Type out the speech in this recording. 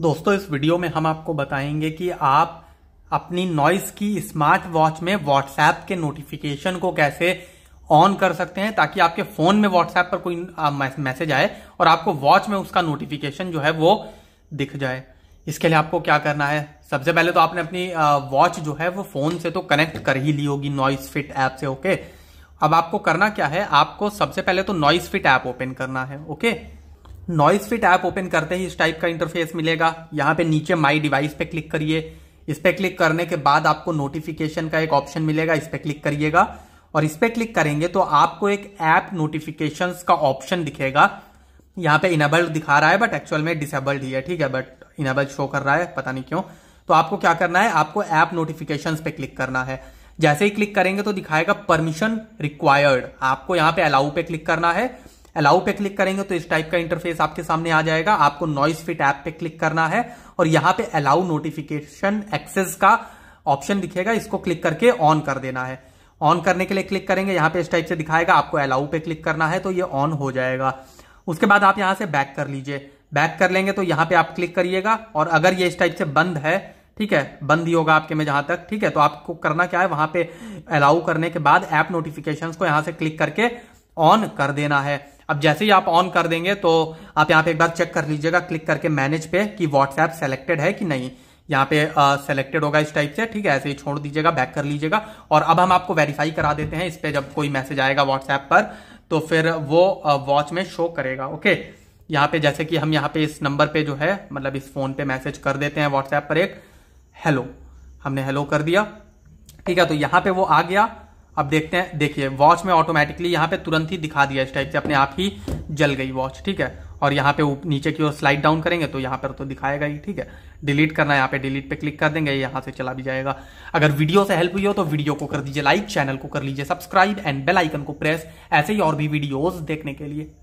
दोस्तों इस वीडियो में हम आपको बताएंगे कि आप अपनी नॉइस की स्मार्ट वॉच में व्हाट्सएप के नोटिफिकेशन को कैसे ऑन कर सकते हैं ताकि आपके फोन में व्हाट्सएप पर कोई मैसेज आए और आपको वॉच में उसका नोटिफिकेशन जो है वो दिख जाए इसके लिए आपको क्या करना है सबसे पहले तो आपने अपनी वॉच जो है वो फोन से तो कनेक्ट कर ही ली होगी नॉइस फिट ऐप से ओके अब आपको करना क्या है आपको सबसे पहले तो नॉइस फिट ऐप ओपन करना है okay Noise Fit app open करते ही इस टाइप का इंटरफेस मिलेगा यहाँ पे नीचे माई डिवाइस पे क्लिक करिए इस पे क्लिक करने के बाद आपको नोटिफिकेशन का एक ऑप्शन मिलेगा इस पे क्लिक करिएगा और इस पे क्लिक करेंगे तो आपको एक ऐप नोटिफिकेशन का ऑप्शन दिखेगा यहाँ पे इनेबल्ड दिखा रहा है बट एक्चुअल में डिसेबल्ड ही है ठीक है बट इनेबल्ड शो कर रहा है पता नहीं क्यों तो आपको क्या करना है आपको ऐप नोटिफिकेशन पे क्लिक करना है जैसे ही क्लिक करेंगे तो दिखाएगा परमिशन रिक्वायर्ड आपको यहाँ पे अलाउ पे क्लिक करना है अलाउ पे क्लिक करेंगे तो इस टाइप का इंटरफेस आपके सामने आ जाएगा आपको नॉइस फिट ऐप पे क्लिक करना है और यहां पे अलाउ नोटिफिकेशन एक्सेस का ऑप्शन दिखेगा इसको क्लिक करके ऑन कर देना है ऑन करने के लिए क्लिक करेंगे यहां पे इस टाइप से दिखाएगा आपको अलाउ पे क्लिक करना है तो ये ऑन हो जाएगा उसके बाद आप यहां से बैक कर लीजिए बैक कर लेंगे तो यहां पे आप क्लिक करिएगा और अगर ये इस टाइप से बंद है ठीक है बंद ही होगा आपके में जहां तक ठीक है तो आपको करना क्या है वहां पे अलाउ करने के बाद ऐप नोटिफिकेशन को यहां से क्लिक करके ऑन कर देना है अब जैसे ही आप ऑन कर देंगे तो आप यहाँ पे एक बार चेक कर लीजिएगा क्लिक करके मैनेज पे कि व्हाट्सएप सेलेक्टेड है कि नहीं यहाँ पे सेलेक्टेड होगा इस टाइप से ठीक है ऐसे ही छोड़ दीजिएगा बैक कर लीजिएगा और अब हम आपको वेरीफाई करा देते हैं इस पर जब कोई मैसेज आएगा व्हाट्सएप पर तो फिर वो वॉच में शो करेगा ओके यहाँ पे जैसे कि हम यहाँ पे इस नंबर पे जो है मतलब इस फोन पे मैसेज कर देते हैं व्हाट्सएप पर एक हेलो हमने हेलो कर दिया ठीक है तो यहाँ पे वो आ गया अब देखते हैं देखिए वॉच में ऑटोमेटिकली यहाँ पे तुरंत ही दिखा दिया इस टाइप से अपने आप ही जल गई वॉच ठीक है और यहाँ पे नीचे की ओर स्लाइड डाउन करेंगे तो यहाँ पर तो दिखाएगा ही ठीक है डिलीट करना है यहाँ पे डिलीट पे क्लिक कर देंगे यहाँ से चला भी जाएगा अगर वीडियो से हेल्प हुई हो तो वीडियो को कर दीजिए लाइक चैनल को कर लीजिए सब्सक्राइब एंड बेलाइकन को प्रेस ऐसे ही और भी वीडियोज देखने के लिए